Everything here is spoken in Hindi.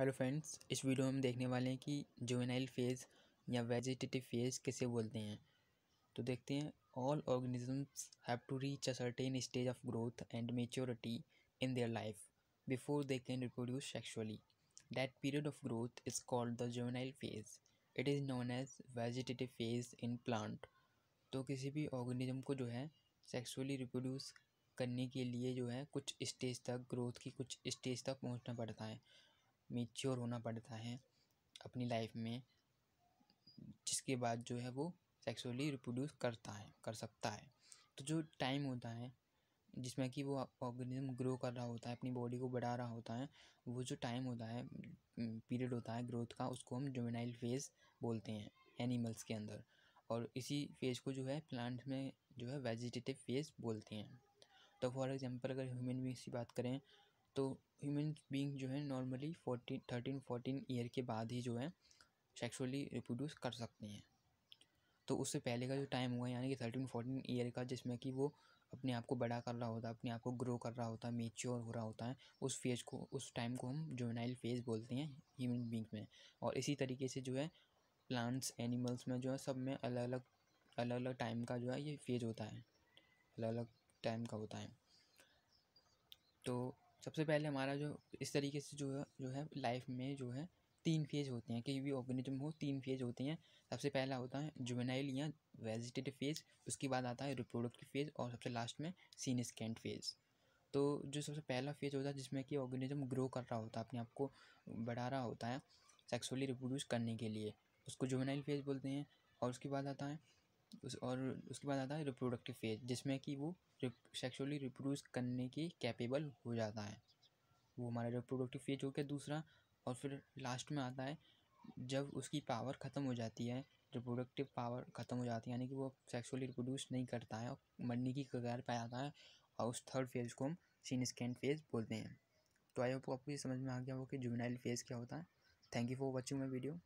हेलो फ्रेंड्स इस वीडियो में हम देखने वाले हैं कि जुवेनाइल फेज़ या वेजिटेटिव फेज़ किसे बोलते हैं तो देखते हैं all organisms have to reach a certain stage of growth and maturity in their life before they can reproduce sexually that period of growth is called the juvenile phase it is known as vegetative phase in plant तो किसी भी ऑर्गेनिज्म को जो है सेक्सुअली रिप्रोड्यूस करने के लिए जो है कुछ स्टेज तक ग्रोथ की कुछ स्टेज तक पहुंचना पड़ता है मेच्योर होना पड़ता है अपनी लाइफ में जिसके बाद जो है वो सेक्सुअली रिप्रोड्यूस करता है कर सकता है तो जो टाइम होता है जिसमें कि वो ऑर्गेनिज्म ग्रो कर रहा होता है अपनी बॉडी को बढ़ा रहा होता है वो जो टाइम होता है पीरियड होता है ग्रोथ का उसको हम जोमिनाइल फेज़ बोलते हैं एनिमल्स के अंदर और इसी फेज़ को जो है प्लांट्स में जो है वेजिटेटिव फेज़ बोलते हैं तो फॉर एग्ज़ाम्पल अगर ह्यूमन बींग्स की बात करें तो ह्यूमन बींग जो है normally fourteen thirteen fourteen year के बाद ही जो है सेक्सुअली रिप्रोड्यूस कर सकते हैं तो उससे पहले का जो टाइम हुआ यानी कि थर्टीन फोर्टीन ईयर का जिसमें कि वो अपने आप को बड़ा कर रहा होता है अपने आप को ग्रो कर रहा होता है मेच्योर हो रहा होता है उस फेज को उस टाइम को हम जोनाइल फेज बोलते हैं ह्यूमन बींग में और इसी तरीके से जो है प्लांट्स एनिमल्स में जो है सब में अलग अलग अलग अलग टाइम का जो है ये फेज होता है अलग अलग टाइम का होता है तो सबसे पहले हमारा जो इस तरीके से जो है जो है लाइफ में जो है तीन फेज होते हैं कई भी ऑर्गेनिज्म हो तीन फेज होते हैं सबसे पहला होता है जुबेनाइल या वेजिटेटिव फेज़ उसके बाद आता है रिप्रोडक्टिव फेज़ और सबसे लास्ट में स्कैंड फेज़ तो जो सबसे पहला फेज़ होता है जिसमें कि ऑर्गेनिज्म ग्रो कर रहा होता है अपने आप को बढ़ा रहा होता है सेक्सुअली रिप्रोड्यूस करने के लिए उसको जुबेनाइल फेज़ बोलते हैं और उसके बाद आता है उस और उसके बाद आता है रिप्रोडक्टिव फेज जिसमें कि वो सेक्सुअली रिप्रोड्यूस करने की कैपेबल हो जाता है वो हमारा रिप्रोडक्टिव फेज हो गया दूसरा और फिर लास्ट में आता है जब उसकी पावर ख़त्म हो जाती है रिप्रोडक्टिव पावर ख़त्म हो जाती है यानी कि वो सेक्सुअली रिप्रोड्यूस नहीं करता है और मरने की कगार पर आता है और उस थर्ड फेज़ को हम सीन स्कैन फेज़ बोलते हैं तो आई होप आपको ये समझ में आ गया हो कि जुबिनाइल फेज़ क्या होता है thank you for watching my video